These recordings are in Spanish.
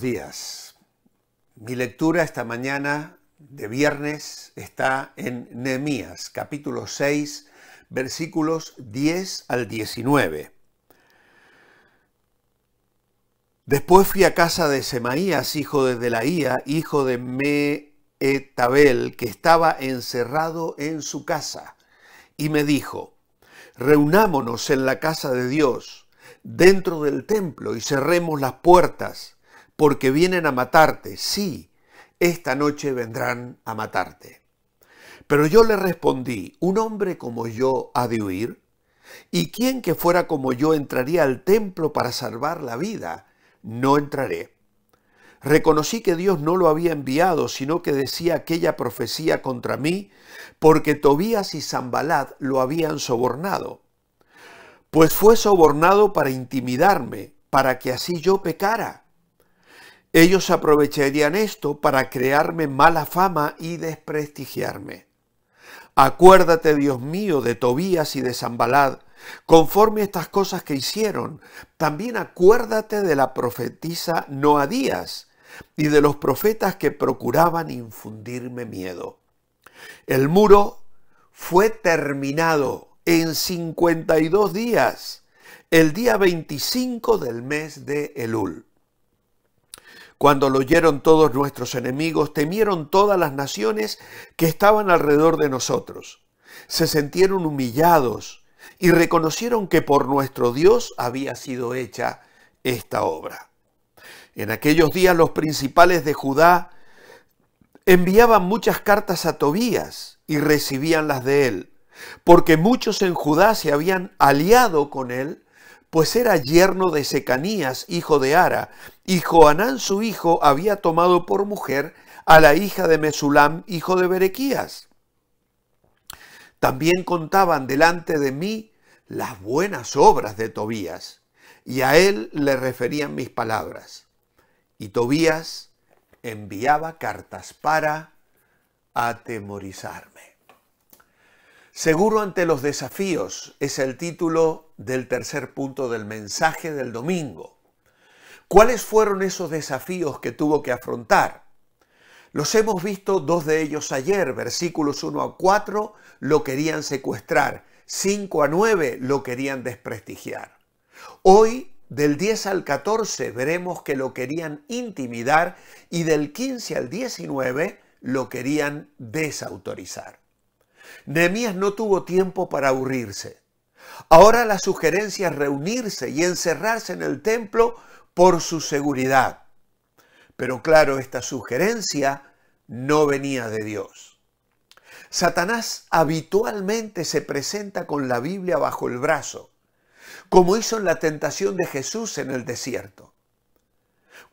días. Mi lectura esta mañana de viernes está en Nehemías, capítulo 6, versículos 10 al 19. Después fui a casa de Semaías, hijo de Delaía, hijo de Meetabel, que estaba encerrado en su casa, y me dijo, reunámonos en la casa de Dios, dentro del templo, y cerremos las puertas porque vienen a matarte. Sí, esta noche vendrán a matarte. Pero yo le respondí, ¿un hombre como yo ha de huir? ¿Y quien que fuera como yo entraría al templo para salvar la vida? No entraré. Reconocí que Dios no lo había enviado, sino que decía aquella profecía contra mí, porque Tobías y Zambalat lo habían sobornado. Pues fue sobornado para intimidarme, para que así yo pecara. Ellos aprovecharían esto para crearme mala fama y desprestigiarme. Acuérdate, Dios mío, de Tobías y de Zambalad, conforme estas cosas que hicieron. También acuérdate de la profetisa Noadías y de los profetas que procuraban infundirme miedo. El muro fue terminado en 52 días, el día 25 del mes de Elul. Cuando lo oyeron todos nuestros enemigos, temieron todas las naciones que estaban alrededor de nosotros. Se sintieron humillados y reconocieron que por nuestro Dios había sido hecha esta obra. En aquellos días los principales de Judá enviaban muchas cartas a Tobías y recibían las de él, porque muchos en Judá se habían aliado con él, pues era yerno de Secanías, hijo de Ara, y Joanán su hijo había tomado por mujer a la hija de Mesulam, hijo de Berequías. También contaban delante de mí las buenas obras de Tobías, y a él le referían mis palabras. Y Tobías enviaba cartas para atemorizarme. Seguro ante los desafíos es el título del tercer punto del mensaje del domingo. ¿Cuáles fueron esos desafíos que tuvo que afrontar? Los hemos visto dos de ellos ayer, versículos 1 a 4 lo querían secuestrar, 5 a 9 lo querían desprestigiar. Hoy, del 10 al 14, veremos que lo querían intimidar y del 15 al 19 lo querían desautorizar. Nehemías no tuvo tiempo para aburrirse. Ahora la sugerencia es reunirse y encerrarse en el templo por su seguridad. Pero claro, esta sugerencia no venía de Dios. Satanás habitualmente se presenta con la Biblia bajo el brazo, como hizo en la tentación de Jesús en el desierto.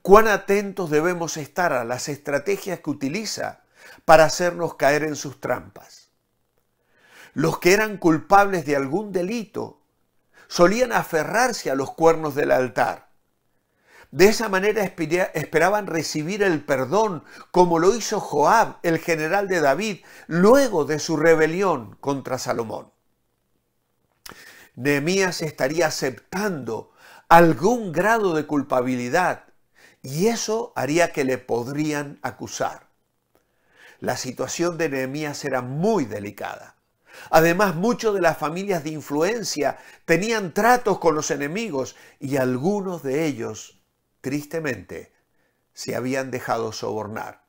Cuán atentos debemos estar a las estrategias que utiliza para hacernos caer en sus trampas. Los que eran culpables de algún delito solían aferrarse a los cuernos del altar de esa manera esperaban recibir el perdón, como lo hizo Joab, el general de David, luego de su rebelión contra Salomón. Nehemías estaría aceptando algún grado de culpabilidad y eso haría que le podrían acusar. La situación de Nehemías era muy delicada. Además, muchos de las familias de influencia tenían tratos con los enemigos y algunos de ellos Tristemente, se habían dejado sobornar.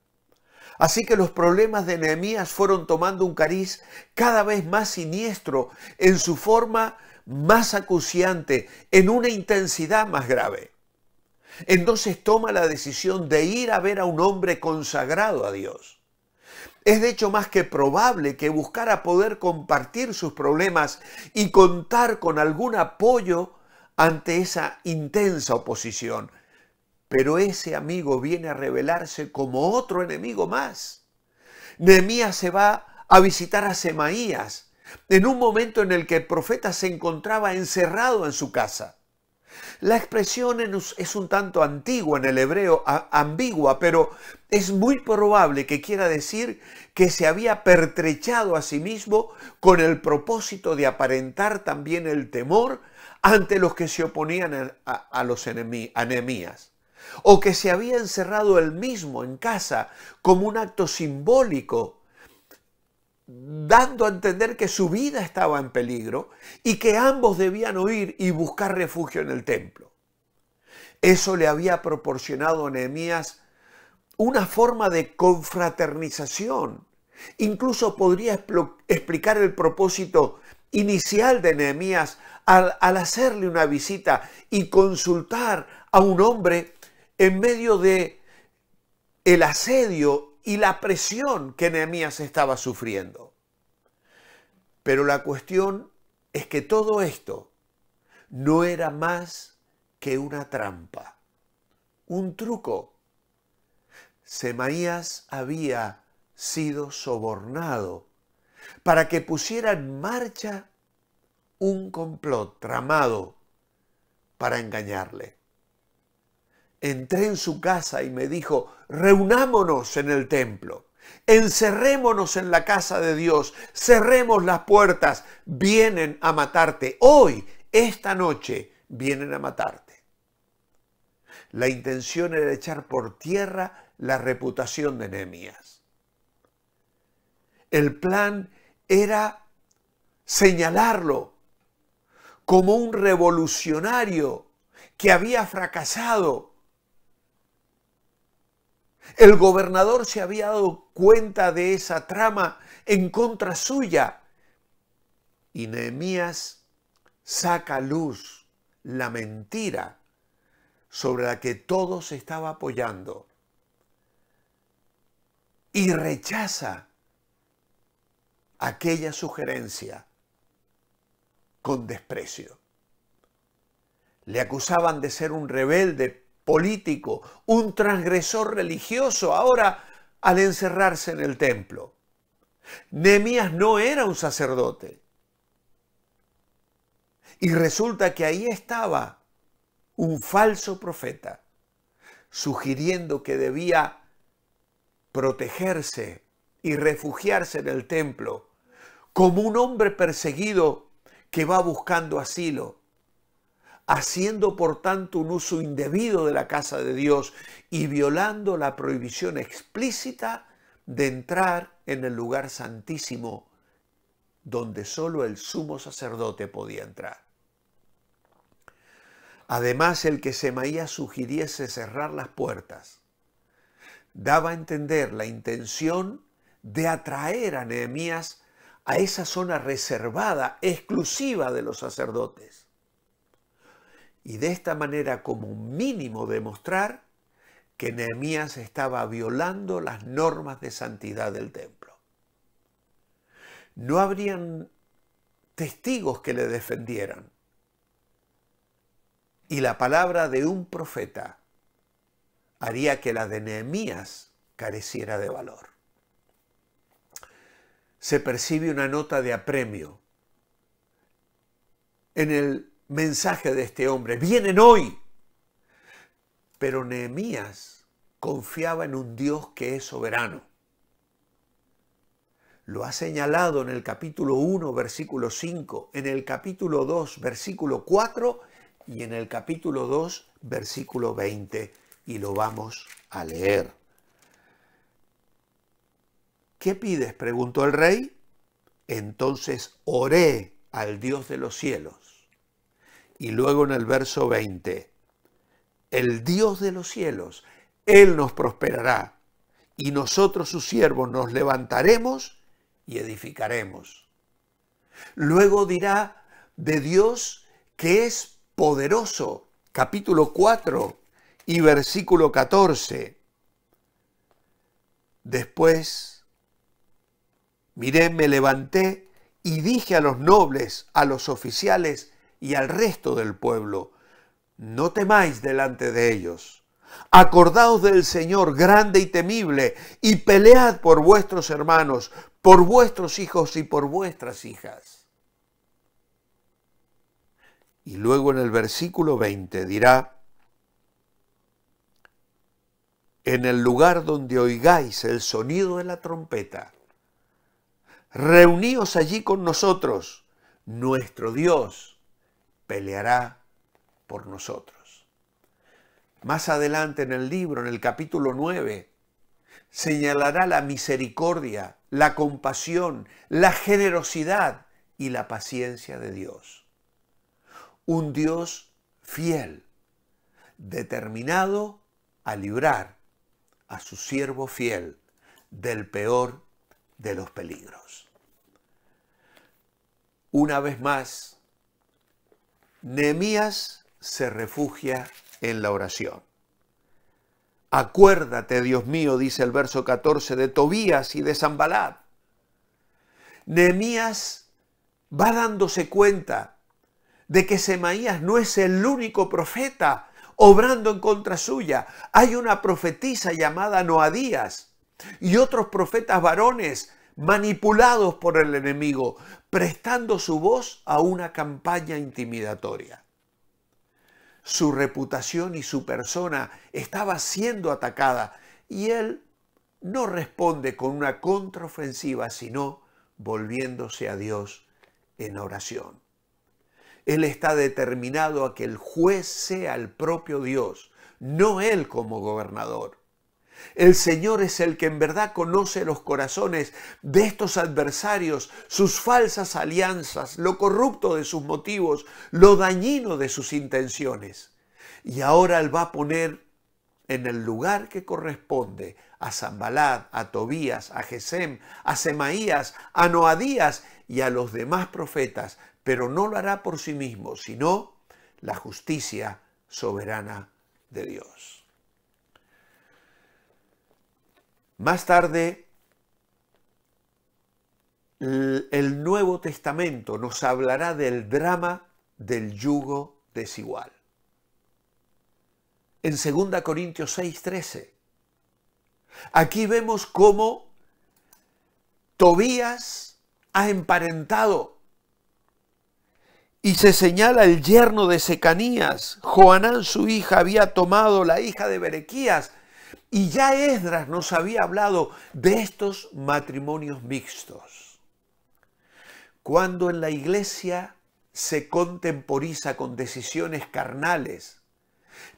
Así que los problemas de Nehemías fueron tomando un cariz cada vez más siniestro, en su forma más acuciante, en una intensidad más grave. Entonces toma la decisión de ir a ver a un hombre consagrado a Dios. Es de hecho más que probable que buscara poder compartir sus problemas y contar con algún apoyo ante esa intensa oposición pero ese amigo viene a revelarse como otro enemigo más. Nehemías se va a visitar a Semaías en un momento en el que el profeta se encontraba encerrado en su casa. La expresión es un tanto antigua en el hebreo, ambigua, pero es muy probable que quiera decir que se había pertrechado a sí mismo con el propósito de aparentar también el temor ante los que se oponían a, los o que se había encerrado él mismo en casa como un acto simbólico, dando a entender que su vida estaba en peligro y que ambos debían huir y buscar refugio en el templo. Eso le había proporcionado a Nehemías una forma de confraternización. Incluso podría explicar el propósito inicial de Nehemías al, al, hacerle una visita y consultar a un hombre en medio de el asedio y la presión que Nehemías estaba sufriendo. Pero la cuestión es que todo esto no era más que una trampa, un truco. Semaías había sido sobornado para que pusiera en marcha un complot tramado para engañarle entré en su casa y me dijo, reunámonos en el templo, encerrémonos en la casa de Dios, cerremos las puertas, vienen a matarte. Hoy, esta noche, vienen a matarte. La intención era echar por tierra la reputación de Nehemías. El plan era señalarlo como un revolucionario que había fracasado el gobernador se había dado cuenta de esa trama en contra suya. Y Nehemías saca a luz la mentira sobre la que todo se estaba apoyando y rechaza aquella sugerencia con desprecio. Le acusaban de ser un rebelde político, un transgresor religioso ahora al encerrarse en el templo. Nehemías no era un sacerdote. Y resulta que ahí estaba un falso profeta, sugiriendo que debía protegerse y refugiarse en el templo, como un hombre perseguido que va buscando asilo haciendo por tanto un uso indebido de la casa de Dios y violando la prohibición explícita de entrar en el lugar santísimo donde solo el sumo sacerdote podía entrar. Además, el que Semaías sugiriese cerrar las puertas daba a entender la intención de atraer a Nehemías a esa zona reservada, exclusiva de los sacerdotes y de esta manera como mínimo demostrar que Nehemías estaba violando las normas de santidad del templo. No habrían testigos que le defendieran. Y la palabra de un profeta haría que la de Nehemías careciera de valor. Se percibe una nota de apremio en el mensaje de este hombre. Vienen hoy. Pero Nehemías confiaba en un Dios que es soberano. Lo ha señalado en el capítulo 1, versículo 5, en el capítulo 2, versículo 4 y en el capítulo 2, versículo 20. Y lo vamos a leer. ¿Qué pides? preguntó el rey. Entonces oré al Dios de los cielos y luego en el verso 20, el Dios de los cielos, Él nos prosperará y nosotros sus siervos nos levantaremos y edificaremos. Luego dirá de Dios que es poderoso, capítulo 4 y versículo 14. Después, miré, me levanté y dije a los nobles, a los oficiales, y al resto del pueblo, no temáis delante de ellos. Acordaos del Señor grande y temible, y pelead por vuestros hermanos, por vuestros hijos y por vuestras hijas. Y luego en el versículo 20 dirá, en el lugar donde oigáis el sonido de la trompeta, reuníos allí con nosotros, nuestro Dios peleará por nosotros. Más adelante en el libro, en el capítulo 9, señalará la misericordia, la compasión, la generosidad y la paciencia de Dios. Un Dios fiel, determinado a librar a su siervo fiel del peor de los peligros. Una vez más, Nehemías se refugia en la oración. Acuérdate, Dios mío, dice el verso 14, de Tobías y de Zambalat. Nehemías va dándose cuenta de que Semaías no es el único profeta obrando en contra suya. Hay una profetisa llamada Noadías y otros profetas varones manipulados por el enemigo prestando su voz a una campaña intimidatoria. Su reputación y su persona estaba siendo atacada y él no responde con una contraofensiva, sino volviéndose a Dios en oración. Él está determinado a que el juez sea el propio Dios, no él como gobernador. El Señor es el que en verdad conoce los corazones de estos adversarios, sus falsas alianzas, lo corrupto de sus motivos, lo dañino de sus intenciones. Y ahora Él va a poner en el lugar que corresponde a Zambalad, a Tobías, a Gesem, a Semaías, a Noadías y a los demás profetas, pero no lo hará por sí mismo, sino la justicia soberana de Dios. Más tarde, el Nuevo Testamento nos hablará del drama del yugo desigual. En 2 Corintios 6:13, aquí vemos cómo Tobías ha emparentado y se señala el yerno de Secanías. Joanán, su hija, había tomado la hija de Berequías y ya Esdras nos había hablado de estos matrimonios mixtos. Cuando en la iglesia se contemporiza con decisiones carnales,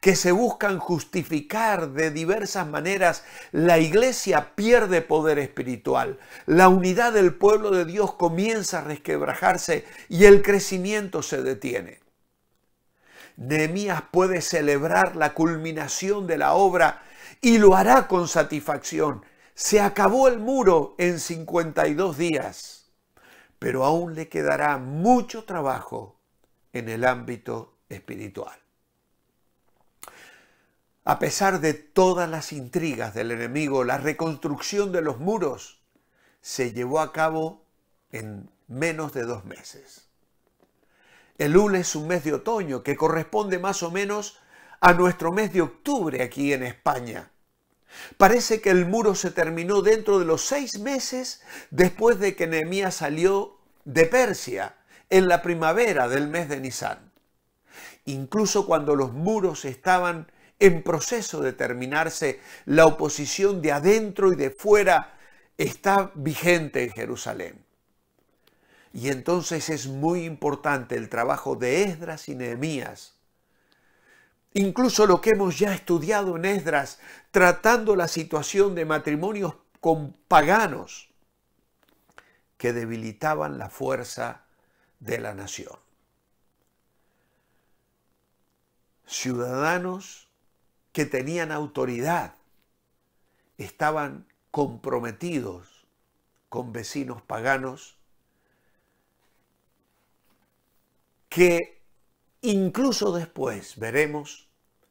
que se buscan justificar de diversas maneras, la iglesia pierde poder espiritual, la unidad del pueblo de Dios comienza a resquebrajarse y el crecimiento se detiene. Nehemías puede celebrar la culminación de la obra y lo hará con satisfacción. Se acabó el muro en 52 días, pero aún le quedará mucho trabajo en el ámbito espiritual. A pesar de todas las intrigas del enemigo, la reconstrucción de los muros se llevó a cabo en menos de dos meses. El lunes es un mes de otoño que corresponde más o menos a nuestro mes de octubre aquí en España. Parece que el muro se terminó dentro de los seis meses después de que Nehemías salió de Persia en la primavera del mes de Nisan. Incluso cuando los muros estaban en proceso de terminarse, la oposición de adentro y de fuera está vigente en Jerusalén. Y entonces es muy importante el trabajo de Esdras y Nehemías Incluso lo que hemos ya estudiado en Esdras, tratando la situación de matrimonios con paganos que debilitaban la fuerza de la nación. Ciudadanos que tenían autoridad estaban comprometidos con vecinos paganos que incluso después, veremos,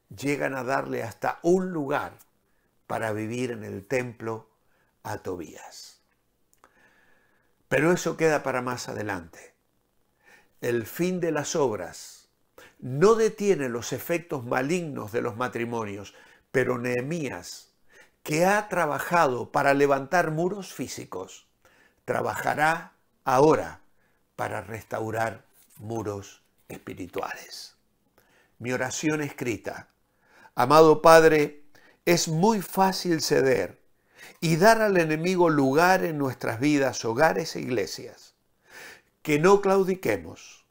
llegan a darle hasta un lugar para vivir en el templo a Tobías. Pero eso queda para más adelante. El fin de las obras no detiene los efectos malignos de los matrimonios, pero Nehemías, que ha trabajado para levantar muros físicos, trabajará ahora para restaurar muros espirituales. Mi oración escrita. Amado Padre, es muy fácil ceder y dar al enemigo lugar en nuestras vidas, hogares e iglesias. Que no claudiquemos,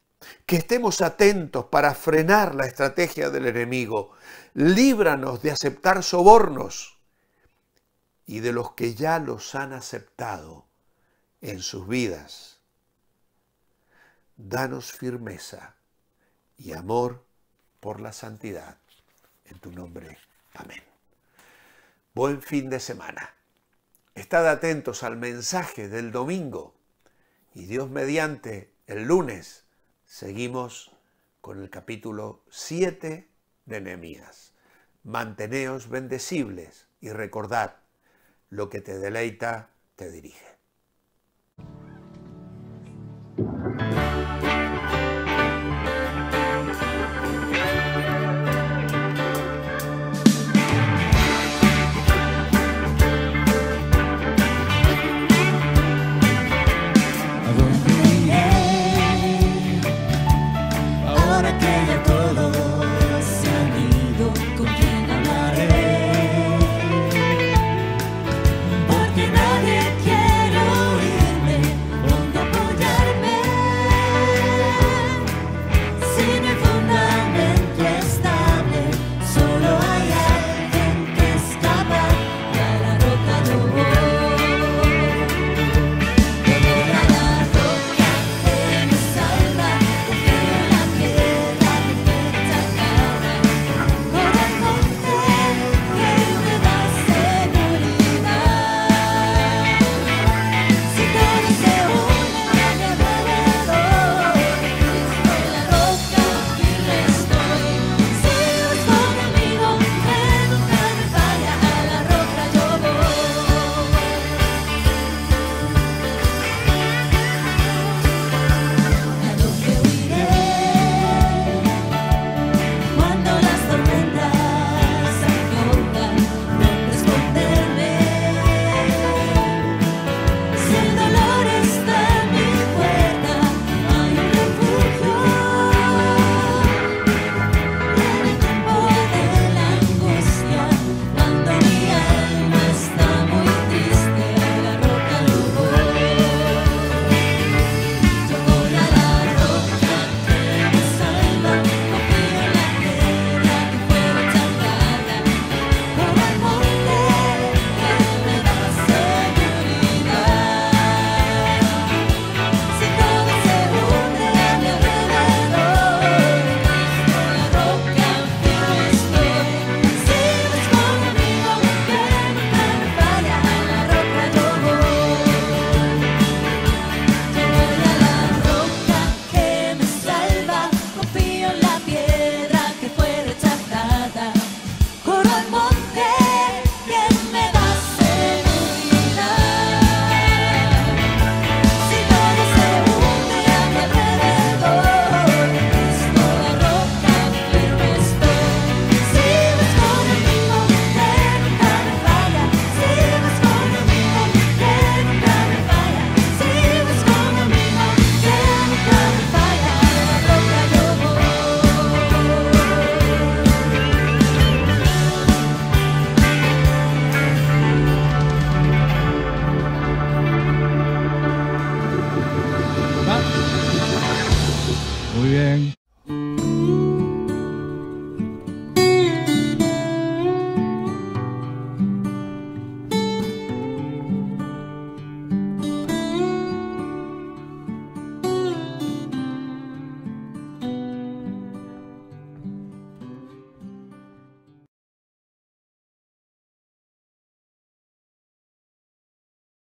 que estemos atentos para frenar la estrategia del enemigo. Líbranos de aceptar sobornos y de los que ya los han aceptado en sus vidas. Danos firmeza y amor por la santidad. En tu nombre. Amén. Buen fin de semana. Estad atentos al mensaje del domingo y Dios mediante el lunes seguimos con el capítulo 7 de Nehemías. Manteneos bendecibles y recordad, lo que te deleita te dirige.